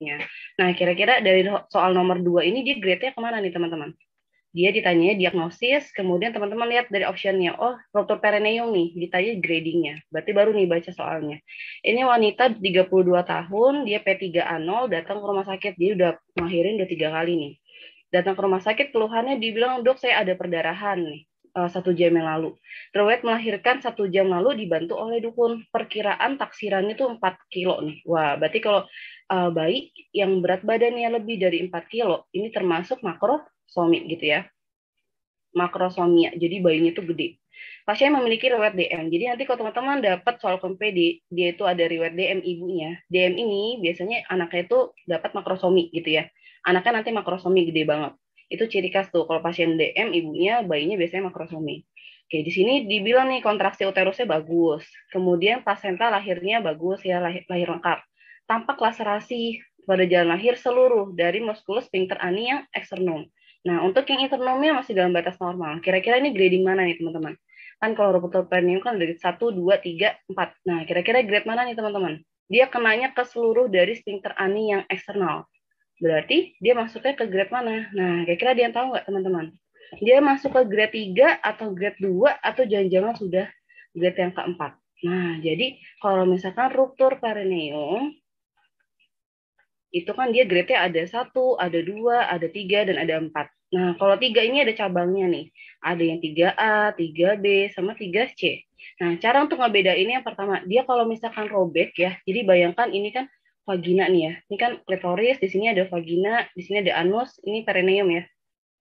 Ya. Nah, kira-kira dari soal nomor dua ini dia grade-nya kemana nih teman-teman? Dia ditanya diagnosis, kemudian teman-teman lihat dari optionnya, oh ruptur perineum nih, ditanya gradingnya. Berarti baru nih baca soalnya. Ini wanita 32 tahun, dia P3A0, datang ke rumah sakit, dia udah melahirin udah tiga kali nih. Datang ke rumah sakit, keluhannya dibilang, dok saya ada perdarahan nih eh, satu jam yang lalu. Terwet melahirkan satu jam lalu dibantu oleh dukun. Perkiraan taksirannya tuh 4 kilo nih. Wah, berarti kalau uh, bayi yang berat badannya lebih dari 4 kilo ini termasuk makrosomi gitu ya makrosomia jadi bayinya itu gede pasien memiliki riwayat DM jadi nanti kalau teman-teman dapat soal kompet, dia itu ada riwayat DM ibunya DM ini biasanya anaknya itu dapat makrosomi gitu ya anaknya nanti makrosomi gede banget itu ciri khas tuh kalau pasien DM ibunya bayinya biasanya makrosomi Oke, di sini dibilang nih kontraksi uterusnya bagus. Kemudian pasenta lahirnya bagus ya, lahir, lahir lengkap. Tampak laserasi pada jalan lahir seluruh dari musculus sphincter ani yang eksternum. Nah, untuk yang internumnya masih dalam batas normal. Kira-kira ini grading mana nih, teman-teman? Kan kalau ruptur perineum kan dari 1, 2, 3, 4. Nah, kira-kira grade mana nih, teman-teman? Dia kenanya ke seluruh dari sphincter ani yang eksternal. Berarti dia masuknya ke grade mana? Nah, kira-kira dia tahu nggak, teman-teman? Dia masuk ke grade 3 atau grade 2 atau jangan-jangan sudah grade yang keempat. Nah, jadi kalau misalkan ruptur perineum itu kan dia grade-nya ada satu, ada dua, ada tiga, dan ada empat. Nah, kalau tiga ini ada cabangnya nih. Ada yang 3A, 3B, sama 3C. Nah, cara untuk ini yang pertama, dia kalau misalkan robek ya, jadi bayangkan ini kan vagina nih ya. Ini kan klitoris, di sini ada vagina, di sini ada anus, ini perineum ya.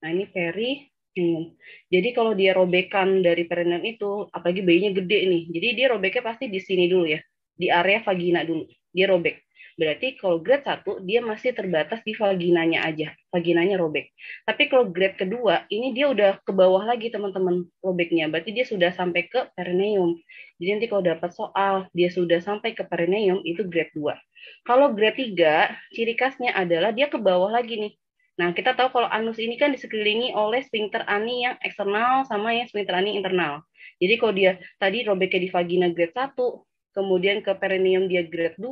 Nah, ini perineum. Jadi kalau dia robekan dari perineum itu, apalagi bayinya gede nih. Jadi dia robeknya pasti di sini dulu ya, di area vagina dulu. Dia robek. Berarti kalau grade 1 dia masih terbatas di vaginanya aja, vaginanya robek. Tapi kalau grade kedua ini dia udah ke bawah lagi teman-teman robeknya. Berarti dia sudah sampai ke perineum. Jadi nanti kalau dapat soal dia sudah sampai ke perineum itu grade 2. Kalau grade 3 ciri khasnya adalah dia ke bawah lagi nih. Nah, kita tahu kalau anus ini kan disekelilingi oleh sphincter ani yang eksternal sama yang sphincter ani internal. Jadi kalau dia tadi robeknya di vagina grade 1, kemudian ke perineum dia grade 2,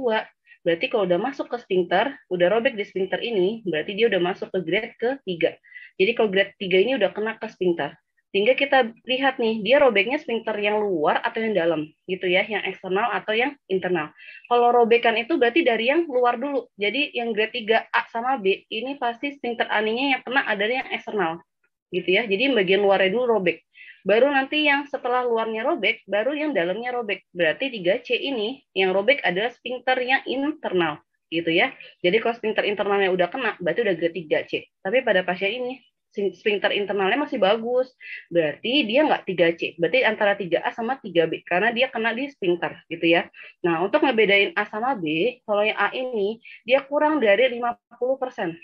Berarti kalau udah masuk ke sphincter, udah robek di sphincter ini, berarti dia udah masuk ke grade ketiga. Jadi kalau grade 3 ini udah kena ke sphincter. Sehingga kita lihat nih, dia robeknya sphincter yang luar atau yang dalam, gitu ya, yang eksternal atau yang internal. Kalau robekan itu berarti dari yang luar dulu. Jadi yang grade 3A sama B, ini pasti sphincter aninya yang kena ada yang eksternal, gitu ya. Jadi bagian luarnya dulu robek. Baru nanti yang setelah luarnya robek, baru yang dalamnya robek. Berarti 3C ini yang robek adalah sphincter yang internal gitu ya. Jadi kalau sphincter internalnya udah kena, berarti udah grade 3C. Tapi pada pasien ini sphincter internalnya masih bagus. Berarti dia nggak 3C. Berarti antara 3A sama 3B. Karena dia kena di sphincter gitu ya. Nah, untuk ngebedain A sama B, kalau yang A ini, dia kurang dari 50%.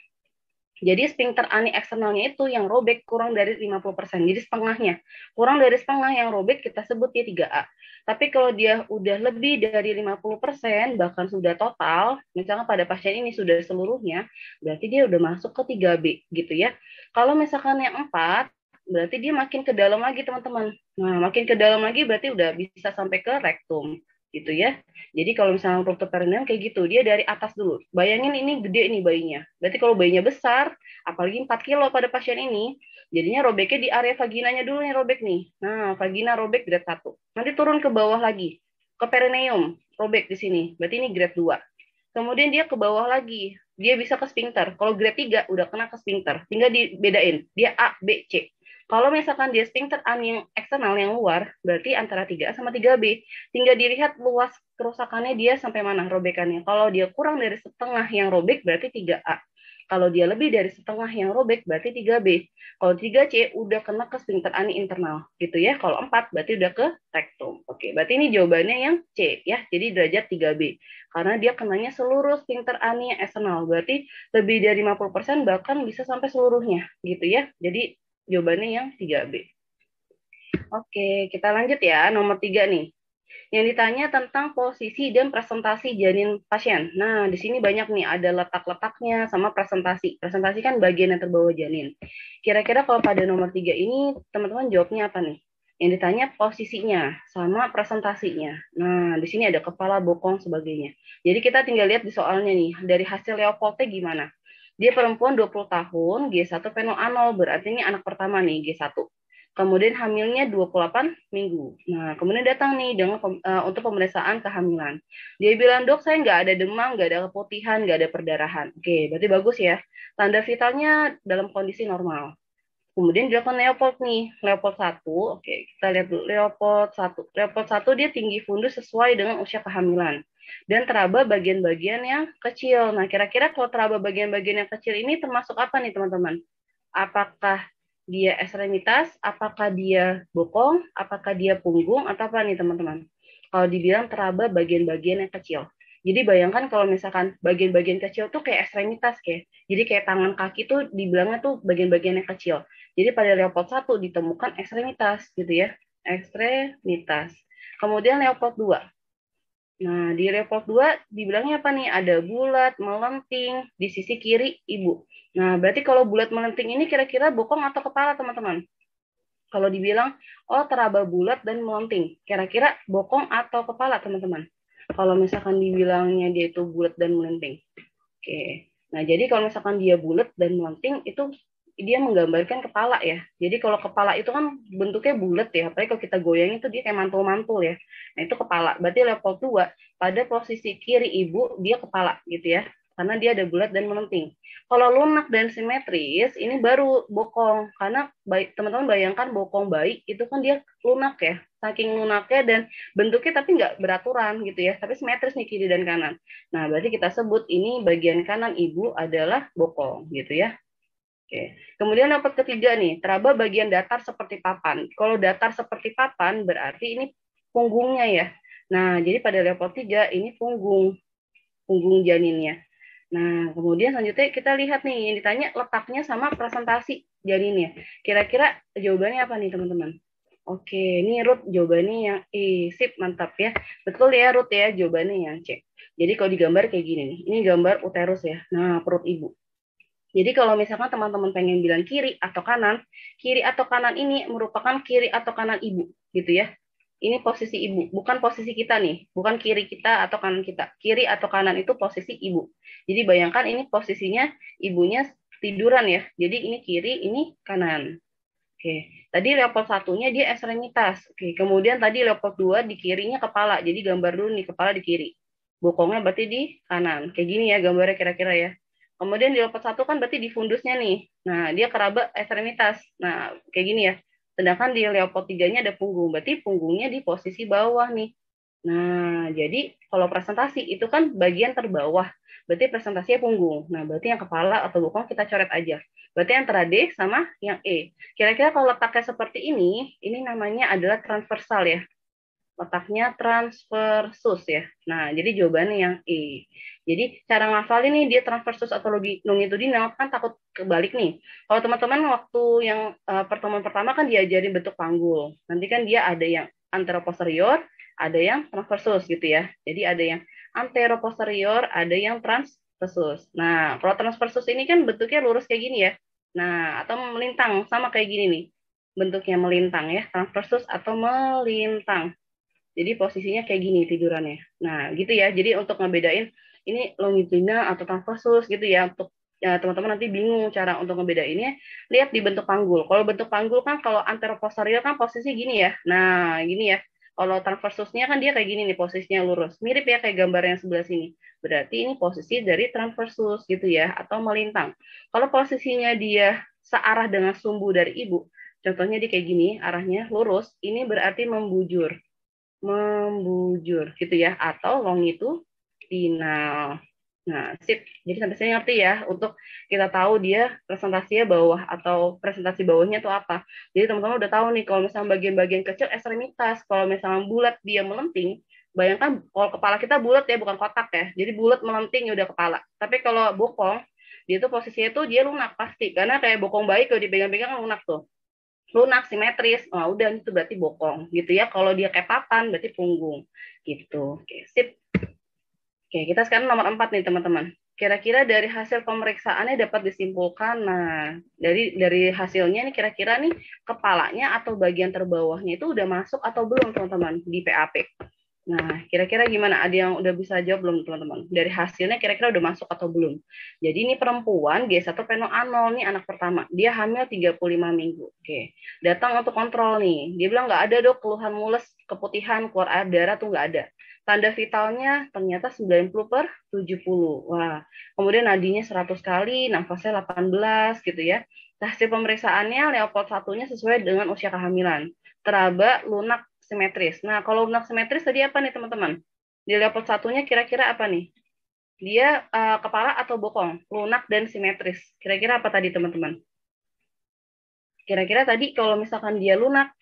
Jadi sphincter ani eksternalnya itu yang robek kurang dari 50%. Jadi setengahnya. Kurang dari setengah yang robek kita sebut dia 3A. Tapi kalau dia udah lebih dari 50% bahkan sudah total, misalnya pada pasien ini sudah seluruhnya, berarti dia udah masuk ke 3B gitu ya. Kalau misalkan yang 4 berarti dia makin ke dalam lagi teman-teman. Nah, makin ke dalam lagi berarti udah bisa sampai ke rektum gitu ya. Jadi kalau misalnya produkto perineum kayak gitu, dia dari atas dulu. Bayangin ini gede nih bayinya. Berarti kalau bayinya besar, apalagi 4 kilo pada pasien ini, jadinya robeknya di area vaginanya dulu nih robek nih. Nah, vagina robek grade 1. Nanti turun ke bawah lagi, ke perineum, robek di sini. Berarti ini grade 2. Kemudian dia ke bawah lagi, dia bisa ke sphincter. Kalau grade 3 udah kena ke sphincter, tinggal dibedain. Dia A, B, C. Kalau misalkan dia sphincteran yang eksternal yang luar, berarti antara 3A sama 3B. Tinggal dilihat luas kerusakannya dia sampai mana robekannya. Kalau dia kurang dari setengah yang robek, berarti 3A. Kalau dia lebih dari setengah yang robek, berarti 3B. Kalau 3C, udah kena ke sphincter internal. Gitu ya. Kalau 4, berarti udah ke rektum. Oke, berarti ini jawabannya yang C. ya. Jadi derajat 3B. Karena dia kenanya seluruh sphincter ani yang eksternal. Berarti lebih dari 50%, bahkan bisa sampai seluruhnya. Gitu ya. Jadi Jawabannya yang 3B. Oke, kita lanjut ya. Nomor 3 nih. Yang ditanya tentang posisi dan presentasi janin pasien. Nah, di sini banyak nih ada letak-letaknya sama presentasi. Presentasi kan bagian yang terbawa janin. Kira-kira kalau pada nomor 3 ini teman-teman jawabnya apa nih? Yang ditanya posisinya sama presentasinya. Nah, di sini ada kepala bokong sebagainya. Jadi kita tinggal lihat di soalnya nih dari hasil Leopoldnya gimana. Dia perempuan 20 tahun, G1 penoanol, berarti ini anak pertama nih G1. Kemudian hamilnya 28 minggu. Nah, kemudian datang nih dengan uh, untuk pemeriksaan kehamilan. Dia bilang, dok saya nggak ada demam, nggak ada keputihan, nggak ada perdarahan. Oke, berarti bagus ya. Tanda vitalnya dalam kondisi normal. Kemudian dilakukan Leopold nih, Leopold 1. Oke, kita lihat dulu Leopold 1. Leopold 1 dia tinggi fundus sesuai dengan usia kehamilan dan teraba bagian-bagian yang kecil. Nah, kira-kira kalau teraba bagian-bagian yang kecil ini termasuk apa nih, teman-teman? Apakah dia ekstremitas, apakah dia bokong, apakah dia punggung, atau apa nih, teman-teman? Kalau dibilang teraba bagian-bagian yang kecil. Jadi bayangkan kalau misalkan bagian-bagian kecil tuh kayak ekstremitas kayak. Jadi kayak tangan kaki tuh dibilangnya tuh bagian-bagian yang kecil. Jadi pada Leopold 1 ditemukan ekstremitas gitu ya. Ekstremitas. Kemudian Leopold 2 Nah, di report 2 dibilangnya apa nih? Ada bulat, melenting, di sisi kiri ibu. Nah, berarti kalau bulat melenting ini kira-kira bokong atau kepala, teman-teman? Kalau dibilang, oh teraba bulat dan melenting, kira-kira bokong atau kepala, teman-teman? Kalau misalkan dibilangnya dia itu bulat dan melenting. Oke. Nah, jadi kalau misalkan dia bulat dan melenting, itu dia menggambarkan kepala ya. Jadi kalau kepala itu kan bentuknya bulat ya, apalagi kalau kita goyang itu dia kayak mantul-mantul ya. Nah itu kepala, berarti level 2 pada posisi kiri ibu dia kepala gitu ya, karena dia ada bulat dan melenting. Kalau lunak dan simetris ini baru bokong, karena teman-teman bayangkan bokong bayi itu kan dia lunak ya, saking lunaknya dan bentuknya tapi nggak beraturan gitu ya, tapi simetris nih kiri dan kanan. Nah berarti kita sebut ini bagian kanan ibu adalah bokong gitu ya, Oke. Kemudian dapat ketiga nih, teraba bagian datar seperti papan. Kalau datar seperti papan berarti ini punggungnya ya. Nah, jadi pada level 3 ini punggung punggung janinnya. Nah, kemudian selanjutnya kita lihat nih yang ditanya letaknya sama presentasi janinnya. Kira-kira jawabannya apa nih, teman-teman? Oke, ini root jawabannya yang E, sip, mantap ya. Betul ya root ya, jawabannya yang C. Jadi kalau digambar kayak gini nih. Ini gambar uterus ya. Nah, perut ibu. Jadi kalau misalkan teman-teman pengen bilang kiri atau kanan, kiri atau kanan ini merupakan kiri atau kanan ibu, gitu ya. Ini posisi ibu, bukan posisi kita nih, bukan kiri kita atau kanan kita. Kiri atau kanan itu posisi ibu. Jadi bayangkan ini posisinya ibunya tiduran ya. Jadi ini kiri, ini kanan. Oke, tadi level satunya dia ekstremitas. Oke, kemudian tadi level dua di kirinya kepala. Jadi gambar dulu nih kepala di kiri. Bokongnya berarti di kanan. Kayak gini ya gambarnya kira-kira ya. Kemudian di lompat satu kan berarti di fundusnya nih. Nah, dia keraba ekstremitas. Nah, kayak gini ya. Sedangkan di leopot tiganya ada punggung. Berarti punggungnya di posisi bawah nih. Nah, jadi kalau presentasi itu kan bagian terbawah. Berarti presentasinya punggung. Nah, berarti yang kepala atau bokong kita coret aja. Berarti yang D sama yang E. Kira-kira kalau letaknya seperti ini, ini namanya adalah transversal ya letaknya transversus ya. Nah, jadi jawabannya yang E. Jadi cara ngafalin ini dia transversus atau longitudinal kan takut kebalik nih. Kalau teman-teman waktu yang uh, pertemuan pertama kan diajarin bentuk panggul. Nanti kan dia ada yang anteroposterior, ada yang transversus gitu ya. Jadi ada yang anteroposterior, ada yang transversus. Nah, kalau transversus ini kan bentuknya lurus kayak gini ya. Nah, atau melintang sama kayak gini nih. Bentuknya melintang ya, transversus atau melintang. Jadi posisinya kayak gini tidurannya. Nah, gitu ya. Jadi untuk ngebedain ini longitudinal atau transversus gitu ya untuk teman ya, teman-teman nanti bingung cara untuk ngebedainnya lihat di bentuk panggul kalau bentuk panggul kan kalau anteroposterior kan posisi gini ya nah gini ya kalau transversusnya kan dia kayak gini nih posisinya lurus mirip ya kayak gambar yang sebelah sini berarti ini posisi dari transversus gitu ya atau melintang kalau posisinya dia searah dengan sumbu dari ibu contohnya dia kayak gini arahnya lurus ini berarti membujur membujur gitu ya atau long itu longitudinal. Nah, sip. Jadi sampai sini ngerti ya untuk kita tahu dia presentasinya bawah atau presentasi bawahnya itu apa. Jadi teman-teman udah tahu nih kalau misalnya bagian-bagian kecil ekstremitas, kalau misalnya bulat dia melenting, bayangkan kalau kepala kita bulat ya bukan kotak ya. Jadi bulat melenting ya udah kepala. Tapi kalau bokong dia tuh posisinya tuh dia lunak pasti karena kayak bokong bayi kalau dipegang-pegang kan lunak tuh lunak simetris oh udah itu berarti bokong gitu ya kalau dia kayak papan berarti punggung gitu oke sip oke kita sekarang nomor empat nih teman-teman kira-kira dari hasil pemeriksaannya dapat disimpulkan nah dari dari hasilnya ini kira-kira nih kepalanya atau bagian terbawahnya itu udah masuk atau belum teman-teman di PAP Nah, kira-kira gimana? Ada yang udah bisa jawab belum teman-teman? Dari hasilnya kira-kira udah masuk atau belum? Jadi ini perempuan G1 Peno Anol nih anak pertama. Dia hamil 35 minggu. Oke. Datang untuk kontrol nih. Dia bilang nggak ada dok keluhan mules, keputihan, keluar air darah tuh nggak ada. Tanda vitalnya ternyata 90 per 70. Wah. Kemudian nadinya 100 kali, nafasnya 18 gitu ya. Hasil pemeriksaannya Leopold satunya sesuai dengan usia kehamilan. Teraba lunak simetris. Nah, kalau lunak simetris tadi apa nih teman-teman? Di level satunya kira-kira apa nih? Dia uh, kepala atau bokong, lunak dan simetris. Kira-kira apa tadi teman-teman? Kira-kira tadi kalau misalkan dia lunak,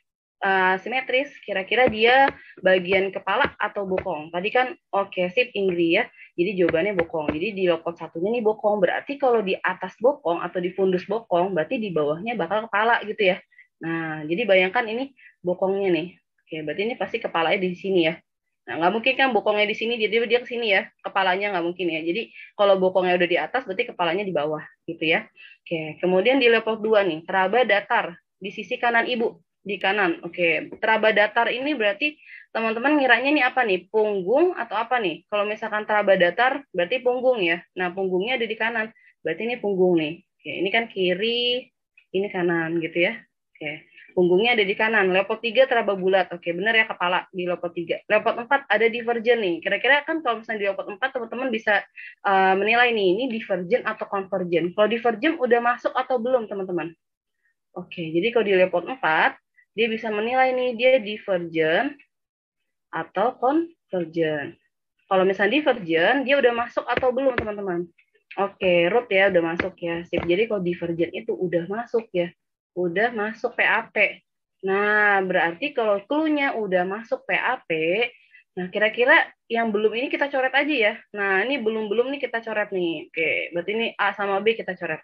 uh, simetris, kira-kira dia bagian kepala atau bokong. Tadi kan oke okay, sip Inggris ya, jadi jawabannya bokong. Jadi di lokot satunya nih bokong, berarti kalau di atas bokong atau di fundus bokong, berarti di bawahnya bakal kepala gitu ya. Nah, jadi bayangkan ini bokongnya nih, Oke, berarti ini pasti kepalanya di sini ya. Nah, nggak mungkin kan bokongnya di sini, jadi dia ke sini ya. Kepalanya nggak mungkin ya. Jadi kalau bokongnya udah di atas, berarti kepalanya di bawah gitu ya. Oke, kemudian di level 2 nih, teraba datar di sisi kanan ibu di kanan. Oke, teraba datar ini berarti teman-teman ngiranya ini apa nih? Punggung atau apa nih? Kalau misalkan teraba datar berarti punggung ya. Nah, punggungnya ada di kanan. Berarti ini punggung nih. Oke, ini kan kiri, ini kanan gitu ya. Oke. Punggungnya ada di kanan. Lepot 3 teraba bulat. Oke, benar ya kepala di lepot 3. Lepot 4 ada divergen nih. Kira-kira kan kalau misalnya di lepot 4 teman-teman bisa uh, menilai nih ini divergen atau konvergen. Kalau divergen udah masuk atau belum, teman-teman? Oke, jadi kalau di lepot 4 dia bisa menilai nih dia divergen atau konvergen. Kalau misalnya divergen, dia udah masuk atau belum, teman-teman? Oke, root ya udah masuk ya. Sip. Jadi kalau divergen itu udah masuk ya udah masuk PAP. Nah, berarti kalau clue-nya udah masuk PAP, nah kira-kira yang belum ini kita coret aja ya. Nah, ini belum-belum nih kita coret nih. Oke, berarti ini A sama B kita coret.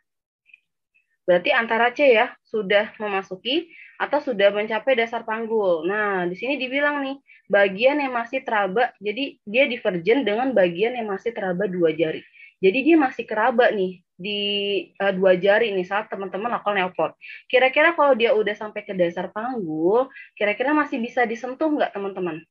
Berarti antara C ya, sudah memasuki atau sudah mencapai dasar panggul. Nah, di sini dibilang nih, bagian yang masih teraba, jadi dia divergen dengan bagian yang masih teraba dua jari. Jadi dia masih keraba nih di uh, dua jari nih saat teman-teman lakukan nelpon. Kira-kira kalau dia udah sampai ke dasar panggul, kira-kira masih bisa disentuh nggak teman-teman?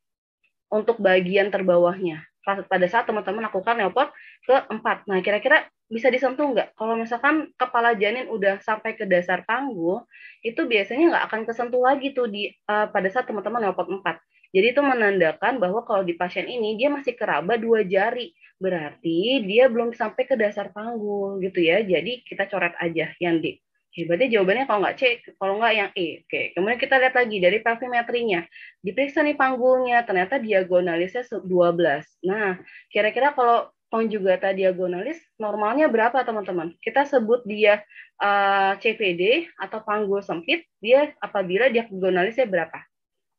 Untuk bagian terbawahnya. Pada saat teman-teman lakukan nelpon ke empat. Nah, kira-kira bisa disentuh nggak? Kalau misalkan kepala janin udah sampai ke dasar panggul, itu biasanya nggak akan kesentuh lagi tuh di uh, pada saat teman-teman nelpon empat. Jadi itu menandakan bahwa kalau di pasien ini dia masih keraba dua jari, berarti dia belum sampai ke dasar panggul gitu ya. Jadi kita coret aja yang D. Oke, berarti jawabannya kalau nggak C, kalau nggak yang E. Oke, kemudian kita lihat lagi dari pelvimetrinya. Diperiksa nih panggulnya, ternyata diagonalisnya 12. Nah, kira-kira kalau konjugata diagonalis normalnya berapa teman-teman? Kita sebut dia uh, eh, CPD atau panggul sempit, dia apabila diagonalisnya berapa?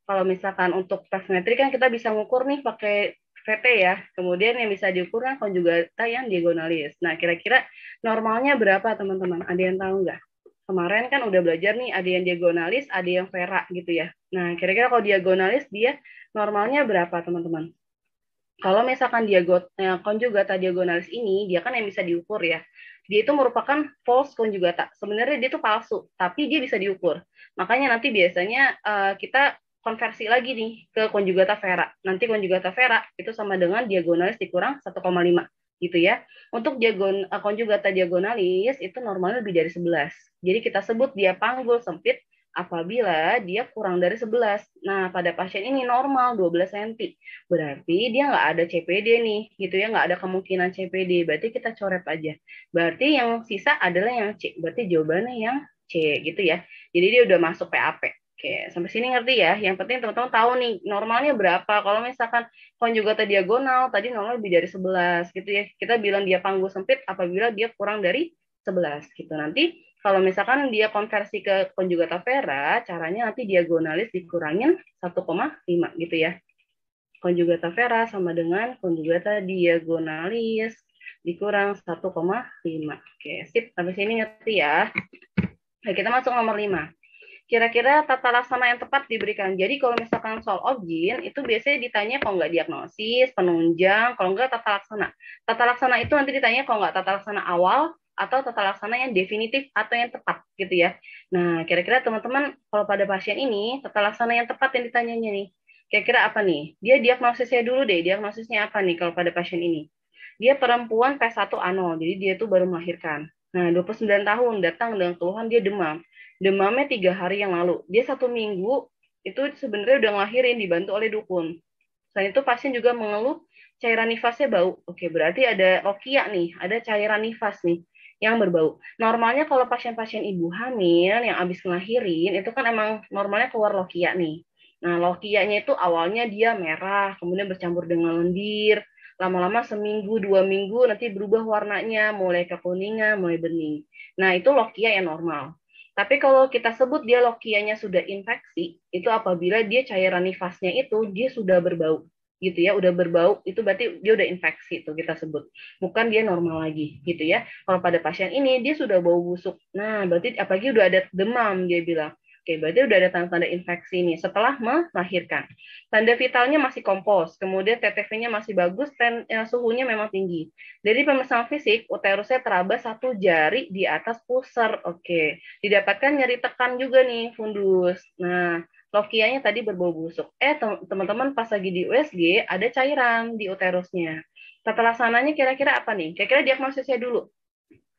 kalau misalkan untuk metrik kan kita bisa ngukur nih pakai VT ya. Kemudian yang bisa diukur kan konjugata yang diagonalis. Nah, kira-kira normalnya berapa teman-teman? Ada yang tahu nggak? Kemarin kan udah belajar nih ada yang diagonalis, ada yang vera gitu ya. Nah, kira-kira kalau diagonalis dia normalnya berapa teman-teman? Kalau misalkan diagot, juga eh, konjugata diagonalis ini, dia kan yang bisa diukur ya dia itu merupakan false konjugata. Sebenarnya dia itu palsu, tapi dia bisa diukur. Makanya nanti biasanya eh, kita konversi lagi nih ke konjugata vera. Nanti konjugata vera itu sama dengan diagonalis dikurang 1,5 gitu ya. Untuk diagon eh, konjugata diagonalis itu normalnya lebih dari 11. Jadi kita sebut dia panggul sempit apabila dia kurang dari 11. Nah, pada pasien ini normal 12 cm. Berarti dia nggak ada CPD nih, gitu ya, nggak ada kemungkinan CPD. Berarti kita coret aja. Berarti yang sisa adalah yang C. Berarti jawabannya yang C gitu ya. Jadi dia udah masuk PAP. Oke, sampai sini ngerti ya. Yang penting teman-teman tahu nih normalnya berapa. Kalau misalkan konjugata diagonal tadi normal lebih dari 11 gitu ya. Kita bilang dia panggul sempit apabila dia kurang dari 11 gitu. Nanti kalau misalkan dia konversi ke konjugata vera, caranya nanti diagonalis dikurangin 1,5 gitu ya. Konjugata vera sama dengan konjugata diagonalis dikurang 1,5. Oke, sip. Sampai sini ngerti ya. Nah, kita masuk nomor 5 kira-kira tata laksana yang tepat diberikan. Jadi kalau misalkan soal objin itu biasanya ditanya kalau nggak diagnosis, penunjang, kalau nggak tata laksana. Tata laksana itu nanti ditanya kalau nggak tata laksana awal atau tata laksana yang definitif atau yang tepat gitu ya. Nah, kira-kira teman-teman kalau pada pasien ini tata laksana yang tepat yang ditanyanya nih. Kira-kira apa nih? Dia diagnosisnya dulu deh, diagnosisnya apa nih kalau pada pasien ini? Dia perempuan P1 anal, jadi dia tuh baru melahirkan. Nah, 29 tahun datang dengan keluhan dia demam demamnya tiga hari yang lalu dia satu minggu itu sebenarnya udah ngelahirin dibantu oleh dukun selain itu pasien juga mengeluh cairan nifasnya bau oke berarti ada okia nih ada cairan nifas nih yang berbau. Normalnya kalau pasien-pasien ibu hamil yang habis ngelahirin itu kan emang normalnya keluar lokia nih. Nah, lokianya itu awalnya dia merah, kemudian bercampur dengan lendir, lama-lama seminggu dua minggu nanti berubah warnanya mulai kekuningan mulai bening nah itu lokia yang normal tapi kalau kita sebut dia lokianya sudah infeksi, itu apabila dia cairan nifasnya itu dia sudah berbau gitu ya, udah berbau itu berarti dia udah infeksi itu kita sebut. Bukan dia normal lagi gitu ya. Kalau pada pasien ini dia sudah bau busuk. Nah, berarti apalagi udah ada demam dia bilang. Oke, berarti udah ada tanda-tanda infeksi nih setelah melahirkan. Tanda vitalnya masih kompos, kemudian TTV-nya masih bagus, dan ya, eh, suhunya memang tinggi. Dari pemeriksaan fisik, uterusnya teraba satu jari di atas pusar. Oke, didapatkan nyeri tekan juga nih fundus. Nah, lokianya tadi berbau busuk. Eh, teman-teman pas lagi di USG ada cairan di uterusnya. Setelah sananya kira-kira apa nih? Kira-kira diagnosisnya dulu.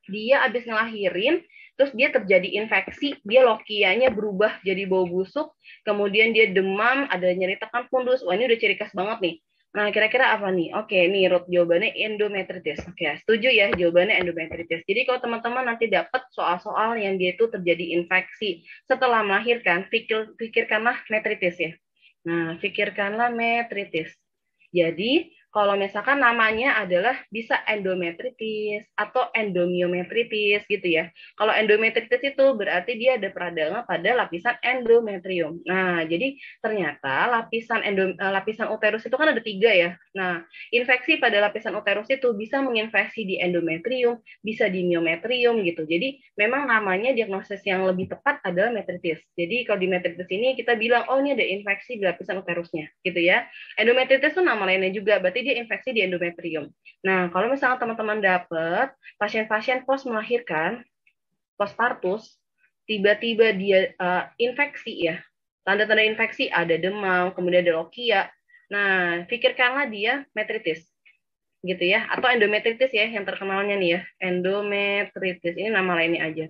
Dia habis ngelahirin, terus dia terjadi infeksi, dia lokianya berubah jadi bau busuk, kemudian dia demam, ada nyeri tekan pundus, wah ini udah ciri khas banget nih. Nah, kira-kira apa nih? Oke, nih root jawabannya endometritis. Oke, setuju ya jawabannya endometritis. Jadi kalau teman-teman nanti dapat soal-soal yang dia itu terjadi infeksi setelah melahirkan, pikir, pikirkanlah metritis ya. Nah, pikirkanlah metritis. Jadi, kalau misalkan namanya adalah bisa endometritis atau endomiometritis gitu ya. Kalau endometritis itu berarti dia ada peradangan pada lapisan endometrium. Nah, jadi ternyata lapisan endom, eh, lapisan uterus itu kan ada tiga ya. Nah, infeksi pada lapisan uterus itu bisa menginfeksi di endometrium, bisa di miometrium gitu. Jadi memang namanya diagnosis yang lebih tepat adalah metritis. Jadi kalau di metritis ini kita bilang oh ini ada infeksi di lapisan uterusnya gitu ya. Endometritis itu nama lainnya juga berarti berarti dia infeksi di endometrium. Nah, kalau misalnya teman-teman dapat pasien-pasien post melahirkan, postpartus, tiba-tiba dia uh, infeksi ya, tanda-tanda infeksi ada demam, kemudian ada lokia. Nah, pikirkanlah dia metritis gitu ya atau endometritis ya yang terkenalnya nih ya endometritis ini nama lainnya aja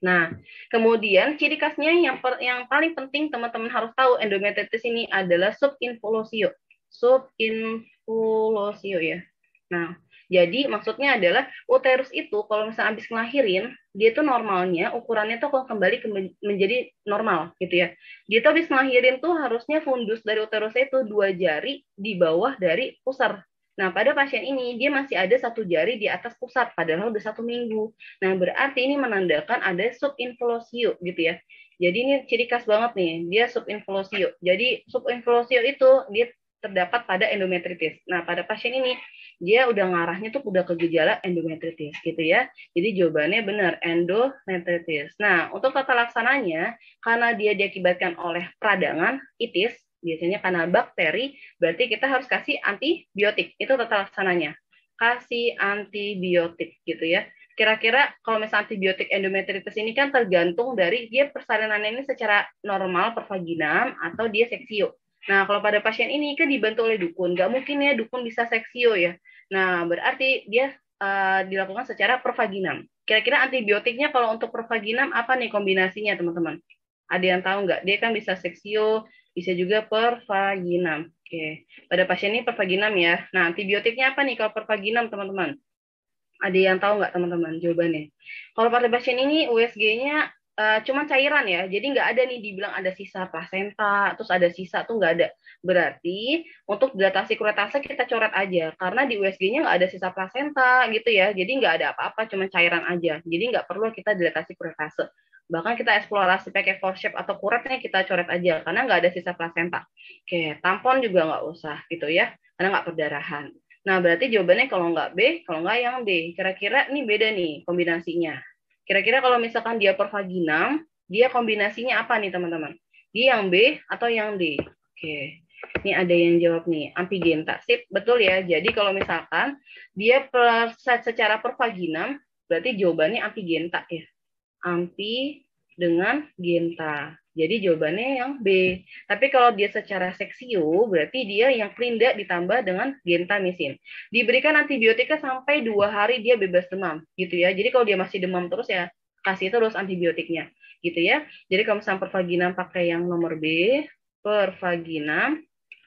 Nah, kemudian ciri khasnya yang per, yang paling penting teman-teman harus tahu endometritis ini adalah subinvolusio Subin Kulosio ya. Nah, jadi maksudnya adalah uterus itu kalau misalnya habis ngelahirin, dia itu normalnya ukurannya tuh kalau kembali ke menjadi normal gitu ya. Dia tuh habis ngelahirin tuh harusnya fundus dari uterus itu dua jari di bawah dari pusar. Nah, pada pasien ini dia masih ada satu jari di atas pusat, padahal udah satu minggu. Nah, berarti ini menandakan ada subinvolusio gitu ya. Jadi ini ciri khas banget nih, dia subinvolusio. Jadi subinvolusio itu dia terdapat pada endometritis. Nah, pada pasien ini dia udah ngarahnya tuh udah ke gejala endometritis gitu ya. Jadi jawabannya benar endometritis. Nah, untuk tata laksananya karena dia diakibatkan oleh peradangan itis biasanya karena bakteri, berarti kita harus kasih antibiotik. Itu tata laksananya. Kasih antibiotik gitu ya. Kira-kira kalau misalnya antibiotik endometritis ini kan tergantung dari dia persalinannya ini secara normal per vaginam atau dia seksio Nah, kalau pada pasien ini kan dibantu oleh dukun. Nggak mungkin ya dukun bisa seksio ya. Nah, berarti dia uh, dilakukan secara pervaginam. Kira-kira antibiotiknya kalau untuk pervaginam apa nih kombinasinya, teman-teman? Ada yang tahu nggak? Dia kan bisa seksio, bisa juga pervaginam. Oke. Pada pasien ini pervaginam ya. Nah, antibiotiknya apa nih kalau pervaginam, teman-teman? Ada yang tahu nggak, teman-teman, jawabannya? Kalau pada pasien ini USG-nya uh, eh, cuman cairan ya. Jadi nggak ada nih dibilang ada sisa plasenta, terus ada sisa tuh nggak ada. Berarti untuk dilatasi kuretase kita coret aja, karena di USG-nya nggak ada sisa plasenta gitu ya. Jadi nggak ada apa-apa, cuma cairan aja. Jadi nggak perlu kita dilatasi kuretase. Bahkan kita eksplorasi pakai forceps atau kuretnya kita coret aja, karena nggak ada sisa plasenta. Oke, tampon juga nggak usah gitu ya, karena nggak perdarahan. Nah, berarti jawabannya kalau nggak B, kalau nggak yang D. Kira-kira ini beda nih kombinasinya. Kira-kira kalau misalkan dia vagina, dia kombinasinya apa nih teman-teman? Dia yang B atau yang D? Oke. Ini ada yang jawab nih, ampigenta. Sip, betul ya. Jadi kalau misalkan dia per, secara pervagina, berarti jawabannya ampigenta ya. Ampi dengan genta. Jadi jawabannya yang B. Tapi kalau dia secara seksio, berarti dia yang klinda ditambah dengan gentamisin. Diberikan antibiotika sampai dua hari dia bebas demam, gitu ya. Jadi kalau dia masih demam terus ya kasih terus antibiotiknya, gitu ya. Jadi kalau misalnya pervaginam pakai yang nomor B, pervaginam.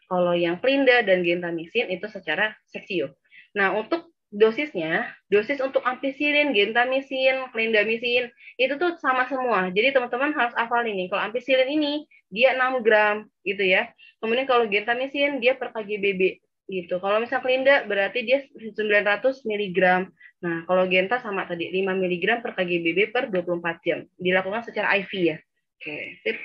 Kalau yang klinda dan gentamisin itu secara seksio. Nah untuk dosisnya, dosis untuk ampicillin, gentamicin, clindamycin, itu tuh sama semua. Jadi teman-teman harus hafal ini. Kalau ampicillin ini, dia 6 gram gitu ya. Kemudian kalau gentamicin dia per bb, gitu. Kalau misalnya klinda, berarti dia 900 mg. Nah, kalau genta sama tadi, 5 mg per bb per 24 jam. Dilakukan secara IV ya. Oke, sip.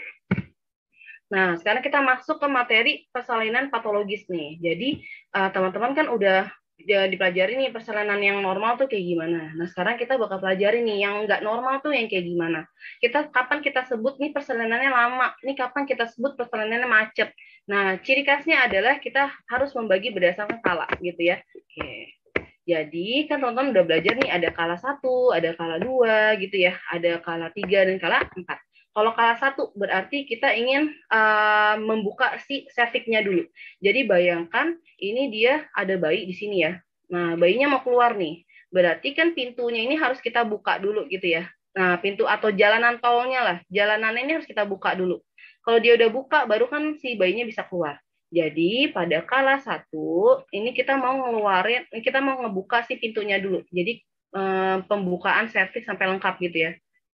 Nah, sekarang kita masuk ke materi persalinan patologis nih. Jadi, eh, teman-teman uh, teman -teman kan udah ya, dipelajari nih persalinan yang normal tuh kayak gimana. Nah sekarang kita bakal pelajari nih yang nggak normal tuh yang kayak gimana. Kita kapan kita sebut nih persalinannya lama, nih kapan kita sebut persalinannya macet. Nah ciri khasnya adalah kita harus membagi berdasarkan kala gitu ya. Oke. Jadi kan teman-teman udah belajar nih ada kala satu, ada kala dua gitu ya, ada kala tiga dan kala empat. Kalau kalah satu berarti kita ingin uh, membuka si cervixnya dulu. Jadi bayangkan ini dia ada bayi di sini ya. Nah bayinya mau keluar nih. Berarti kan pintunya ini harus kita buka dulu gitu ya. Nah pintu atau jalanan tolnya lah. jalanan ini harus kita buka dulu. Kalau dia udah buka baru kan si bayinya bisa keluar. Jadi pada kalah satu ini kita mau ngeluarin, kita mau ngebuka si pintunya dulu. Jadi eh, pembukaan serviks sampai lengkap gitu ya.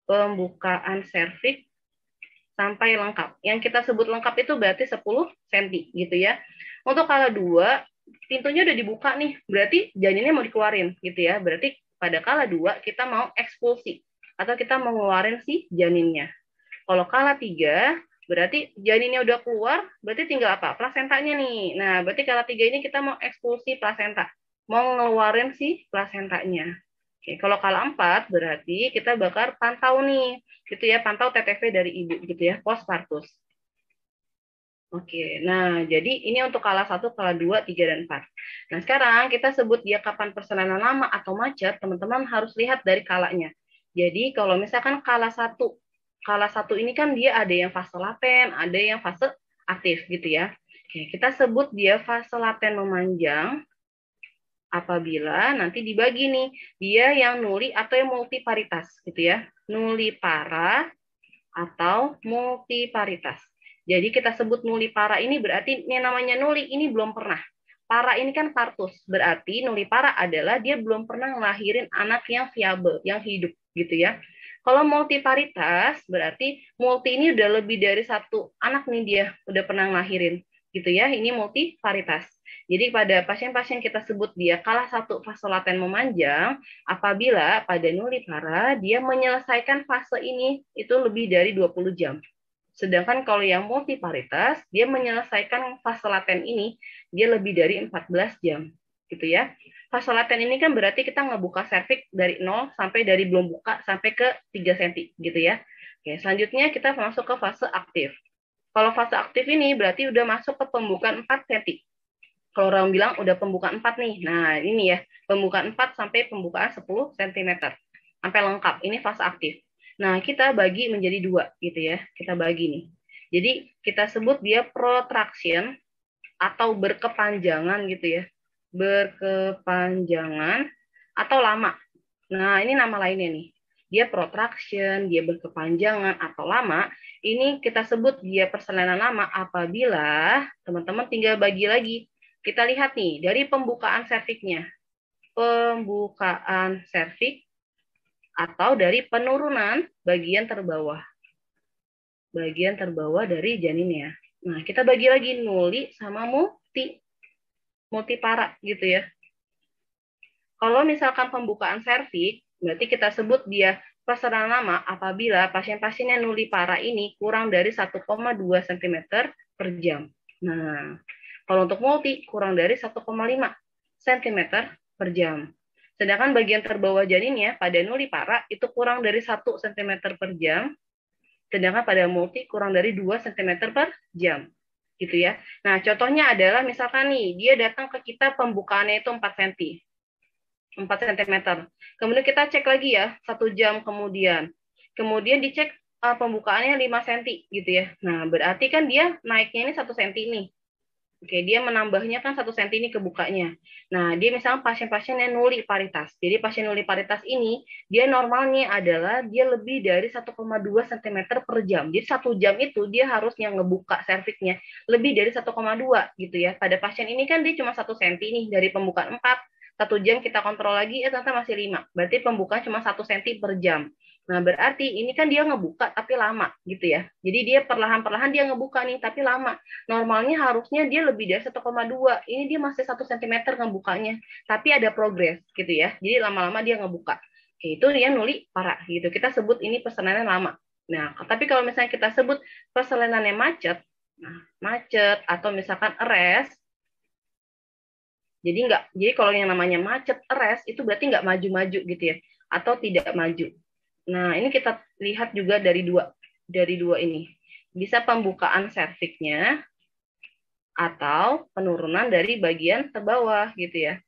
Pembukaan serviks sampai lengkap. Yang kita sebut lengkap itu berarti 10 cm gitu ya. Untuk kala dua, pintunya udah dibuka nih, berarti janinnya mau dikeluarin gitu ya. Berarti pada kala dua kita mau ekspulsi atau kita mau ngeluarin si janinnya. Kalau kala tiga, berarti janinnya udah keluar, berarti tinggal apa? Plasentanya nih. Nah, berarti kala tiga ini kita mau ekspulsi plasenta, mau ngeluarin si plasentanya. Oke, kalau kala 4 berarti kita bakar pantau nih, gitu ya, pantau TTV dari ibu gitu ya, postpartus. Oke, nah jadi ini untuk kala 1, kala 2, 3, dan 4. Nah sekarang kita sebut dia kapan persalinan lama atau macet, teman-teman harus lihat dari kalanya. Jadi kalau misalkan kala 1, kala 1 ini kan dia ada yang fase laten, ada yang fase aktif gitu ya. Oke, kita sebut dia fase laten memanjang, apabila nanti dibagi nih dia yang nuli atau yang multiparitas gitu ya nuli para atau multiparitas jadi kita sebut nuli para ini berarti ini namanya nuli ini belum pernah para ini kan partus berarti nuli para adalah dia belum pernah ngelahirin anak yang viable yang hidup gitu ya kalau multiparitas berarti multi ini udah lebih dari satu anak nih dia udah pernah ngelahirin gitu ya. Ini multivaritas. Jadi pada pasien-pasien kita sebut dia kalah satu fase laten memanjang apabila pada nuli para dia menyelesaikan fase ini itu lebih dari 20 jam. Sedangkan kalau yang multivaritas, dia menyelesaikan fase laten ini, dia lebih dari 14 jam, gitu ya. Fase laten ini kan berarti kita ngebuka servik dari 0 sampai dari belum buka sampai ke 3 cm, gitu ya. Oke, selanjutnya kita masuk ke fase aktif. Kalau fase aktif ini berarti udah masuk ke pembukaan 4 seti. Kalau orang bilang udah pembukaan 4 nih. Nah, ini ya, pembukaan 4 sampai pembukaan 10 cm. Sampai lengkap. Ini fase aktif. Nah, kita bagi menjadi dua gitu ya. Kita bagi nih. Jadi, kita sebut dia protraction atau berkepanjangan gitu ya. Berkepanjangan atau lama. Nah, ini nama lainnya nih dia protraction, dia berkepanjangan atau lama, ini kita sebut dia persalinan lama apabila teman-teman tinggal bagi lagi. Kita lihat nih dari pembukaan serviknya. Pembukaan servik atau dari penurunan bagian terbawah. Bagian terbawah dari janinnya. Nah, kita bagi lagi nuli sama multi multipara gitu ya. Kalau misalkan pembukaan serviks Berarti kita sebut dia pasaran lama apabila pasien-pasien yang nuli parah ini kurang dari 1,2 cm per jam. Nah, kalau untuk multi kurang dari 1,5 cm per jam. Sedangkan bagian terbawah janinnya pada nuli parah itu kurang dari 1 cm per jam, sedangkan pada multi kurang dari 2 cm per jam. Gitu ya. Nah, contohnya adalah misalkan nih, dia datang ke kita pembukaannya itu 4 cm. 4 cm. Kemudian kita cek lagi ya, satu jam kemudian. Kemudian dicek uh, pembukaannya 5 cm gitu ya. Nah, berarti kan dia naiknya ini 1 cm nih. Oke, dia menambahnya kan 1 cm ini kebukanya. Nah, dia misalnya pasien-pasien yang nuli paritas. Jadi pasien nuli paritas ini, dia normalnya adalah dia lebih dari 1,2 cm per jam. Jadi satu jam itu dia harusnya ngebuka serviknya lebih dari 1,2 gitu ya. Pada pasien ini kan dia cuma 1 cm nih dari pembukaan 4 satu jam kita kontrol lagi eh ternyata masih lima berarti pembukaan cuma satu senti per jam nah berarti ini kan dia ngebuka tapi lama gitu ya jadi dia perlahan-perlahan dia ngebuka nih tapi lama normalnya harusnya dia lebih dari 1,2 ini dia masih satu sentimeter ngebukanya tapi ada progres gitu ya jadi lama-lama dia ngebuka itu dia nuli parah gitu kita sebut ini persenannya lama nah tapi kalau misalnya kita sebut persenannya macet nah, macet atau misalkan eres jadi nggak, jadi kalau yang namanya macet rest itu berarti nggak maju-maju gitu ya, atau tidak maju. Nah ini kita lihat juga dari dua dari dua ini, bisa pembukaan serviknya atau penurunan dari bagian terbawah gitu ya,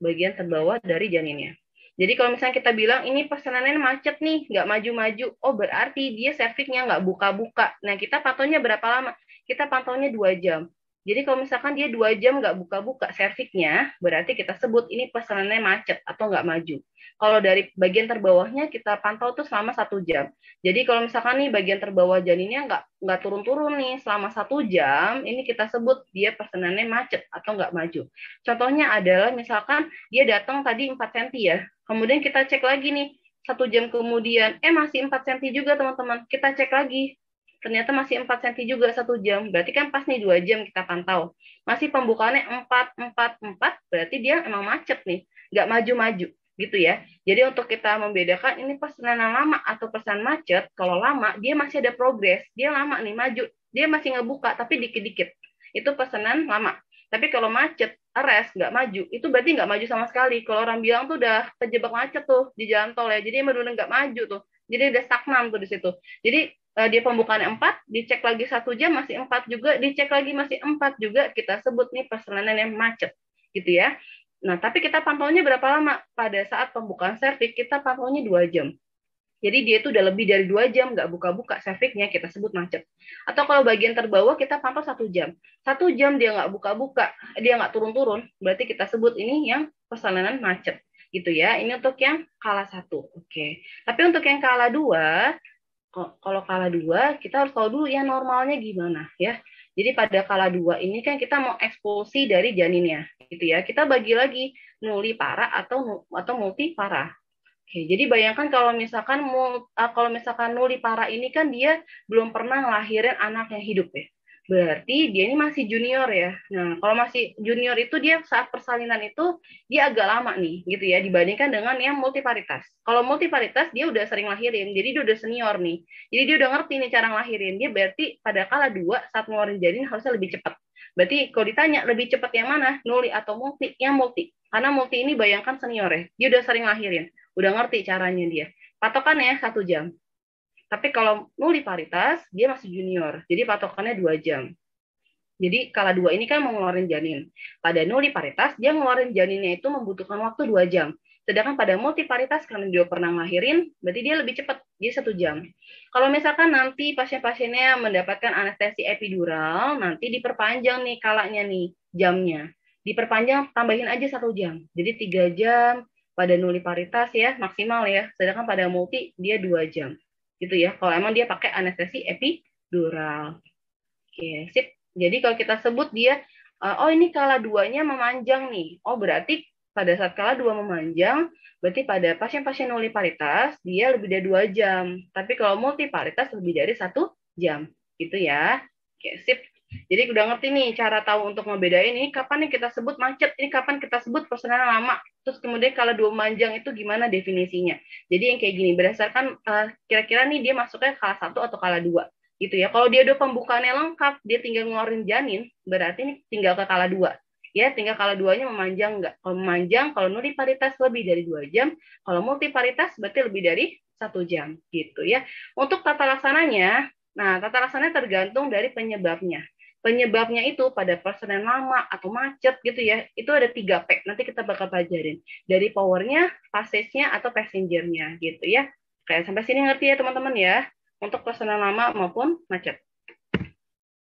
bagian terbawah dari janinnya. Jadi kalau misalnya kita bilang ini pesanannya macet nih, nggak maju-maju, oh berarti dia serviknya nggak buka-buka. Nah kita pantaunya berapa lama? Kita pantaunya dua jam. Jadi kalau misalkan dia dua jam nggak buka-buka serviknya, berarti kita sebut ini pesanannya macet atau nggak maju. Kalau dari bagian terbawahnya kita pantau tuh selama satu jam. Jadi kalau misalkan nih bagian terbawah janinnya nggak nggak turun-turun nih selama satu jam, ini kita sebut dia pesanannya macet atau nggak maju. Contohnya adalah misalkan dia datang tadi 4 cm ya, kemudian kita cek lagi nih satu jam kemudian, eh masih 4 cm juga teman-teman. Kita cek lagi, ternyata masih 4 cm juga satu jam. Berarti kan pas nih dua jam kita pantau. Masih pembukaannya 4, 4, 4, berarti dia emang macet nih. Nggak maju-maju gitu ya. Jadi untuk kita membedakan ini persenan lama atau persen macet, kalau lama dia masih ada progres, dia lama nih maju, dia masih ngebuka tapi dikit-dikit. Itu pesanan lama. Tapi kalau macet, res, nggak maju, itu berarti nggak maju sama sekali. Kalau orang bilang tuh udah terjebak macet tuh di jalan tol ya, jadi emang udah nggak maju tuh. Jadi udah stagnan tuh di situ. Jadi Eh, dia pembukaan 4, dicek lagi satu jam masih 4 juga, dicek lagi masih 4 juga, kita sebut nih perjalanan yang macet gitu ya. Nah, tapi kita pantaunya berapa lama? Pada saat pembukaan servik kita pantaunya dua jam. Jadi dia itu udah lebih dari dua jam nggak buka-buka serviknya kita sebut macet. Atau kalau bagian terbawah kita pantau satu jam. Satu jam dia nggak buka-buka, dia nggak turun-turun, berarti kita sebut ini yang persalinan macet gitu ya. Ini untuk yang kala satu, oke. Tapi untuk yang kala dua kalau kala dua kita harus tahu dulu ya normalnya gimana ya. Jadi pada kala dua ini kan kita mau ekspulsi dari janinnya, gitu ya. Kita bagi lagi nuli para atau atau multi para. Oke, jadi bayangkan kalau misalkan eh, kalau misalkan nuli para ini kan dia belum pernah ngelahirin anak yang hidup ya berarti dia ini masih junior ya. Nah, kalau masih junior itu dia saat persalinan itu dia agak lama nih gitu ya dibandingkan dengan yang multiparitas. Kalau multiparitas dia udah sering lahirin, jadi dia udah senior nih. Jadi dia udah ngerti nih cara ngelahirin. Dia berarti pada kala dua saat ngeluarin janin harusnya lebih cepat. Berarti kalau ditanya lebih cepat yang mana, nuli atau multi? Yang multi. Karena multi ini bayangkan senior ya, dia udah sering lahirin, udah ngerti caranya dia. Patokan ya satu jam. Tapi kalau nuli paritas, dia masih junior. Jadi patokannya dua jam. Jadi kala dua ini kan mengeluarkan janin. Pada nuli paritas, dia mengeluarkan janinnya itu membutuhkan waktu dua jam. Sedangkan pada multi paritas, karena dia pernah ngelahirin, berarti dia lebih cepat, dia satu jam. Kalau misalkan nanti pasien-pasiennya mendapatkan anestesi epidural, nanti diperpanjang nih kalanya nih jamnya. Diperpanjang, tambahin aja satu jam. Jadi tiga jam pada nuli paritas ya, maksimal ya. Sedangkan pada multi, dia dua jam gitu ya kalau emang dia pakai anestesi epidural oke sip jadi kalau kita sebut dia eh, oh ini kala duanya memanjang nih oh berarti pada saat kala dua memanjang berarti pada pasien-pasien nuliparitas dia lebih dari dua jam tapi kalau multiparitas lebih dari satu jam gitu ya oke sip jadi udah ngerti nih cara tahu untuk ngebedain ini kapan nih kita sebut macet, ini kapan kita sebut persenan lama. Terus kemudian kalau dua manjang itu gimana definisinya. Jadi yang kayak gini berdasarkan kira eh, kira-kira nih dia masuknya kala satu atau kala dua gitu ya. Kalau dia udah pembukaannya lengkap, dia tinggal ngeluarin janin, berarti ini tinggal ke kala dua. Ya, tinggal kala duanya memanjang nggak? Kalau memanjang, kalau nuliparitas lebih dari dua jam, kalau multiparitas berarti lebih dari satu jam gitu ya. Untuk tata laksananya, nah tata laksananya tergantung dari penyebabnya penyebabnya itu pada person yang lama atau macet gitu ya itu ada tiga P nanti kita bakal pelajarin dari powernya passage-nya atau passengernya gitu ya kayak sampai sini ngerti ya teman-teman ya untuk yang lama maupun macet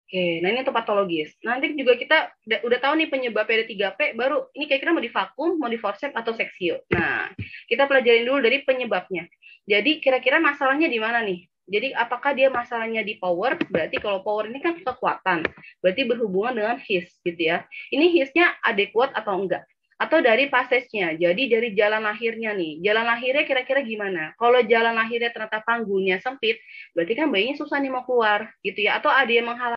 Oke, nah ini untuk patologis. Nah, nanti juga kita udah, udah tahu nih penyebabnya ada 3P, baru ini kira-kira mau divakum, mau di forceps atau seksio. Nah, kita pelajarin dulu dari penyebabnya. Jadi kira-kira masalahnya di mana nih? Jadi apakah dia masalahnya di power? Berarti kalau power ini kan kekuatan. Berarti berhubungan dengan his gitu ya. Ini hisnya adekuat atau enggak? Atau dari passage-nya. Jadi dari jalan lahirnya nih. Jalan lahirnya kira-kira gimana? Kalau jalan lahirnya ternyata panggulnya sempit, berarti kan bayinya susah nih mau keluar gitu ya. Atau ada yang menghalang?